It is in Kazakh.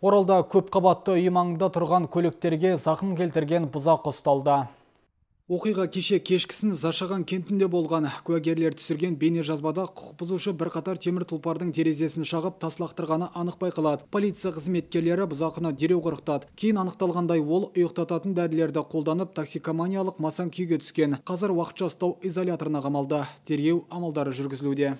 Оралда көпқабатты үй маңында тұрған көліктерге зақым келтірген бұзақ ұсталды. Оқиға кеше кешкісін Зашаған кентінде болған куәгерлер түсірген бейне жазбада құқық бұзушы бірқатар темір тұлпардың терезесін шағып таслақтырғаны анық байқалады. Полиция қызметкерлері бұзақына дереу құрықтады. Кейін анықталғандай ол ұйықтататын дәрілерді қолданып таксикоманиялық масан күйге түскен. Қазір уақытша ұстау изоляторына қамалды. Тергеу амалдары жүргізілуде.